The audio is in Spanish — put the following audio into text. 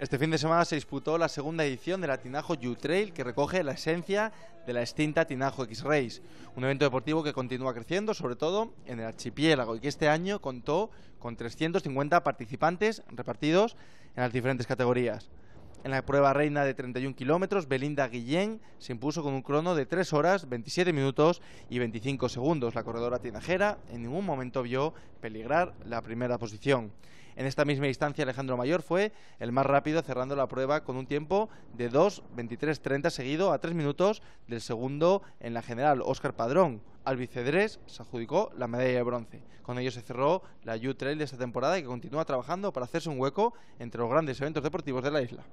Este fin de semana se disputó la segunda edición de la Tinajo U-Trail que recoge la esencia de la extinta Tinajo X-Race, un evento deportivo que continúa creciendo, sobre todo en el archipiélago, y que este año contó con 350 participantes repartidos en las diferentes categorías. En la prueba reina de 31 kilómetros, Belinda Guillén se impuso con un crono de 3 horas, 27 minutos y 25 segundos. La corredora tinajera en ningún momento vio peligrar la primera posición. En esta misma instancia, Alejandro Mayor fue el más rápido, cerrando la prueba con un tiempo de 2.23.30 seguido a tres minutos del segundo en la general, Óscar Padrón. Al Albicedrés se adjudicó la medalla de bronce. Con ello se cerró la U-Trail de esta temporada y que continúa trabajando para hacerse un hueco entre los grandes eventos deportivos de la isla.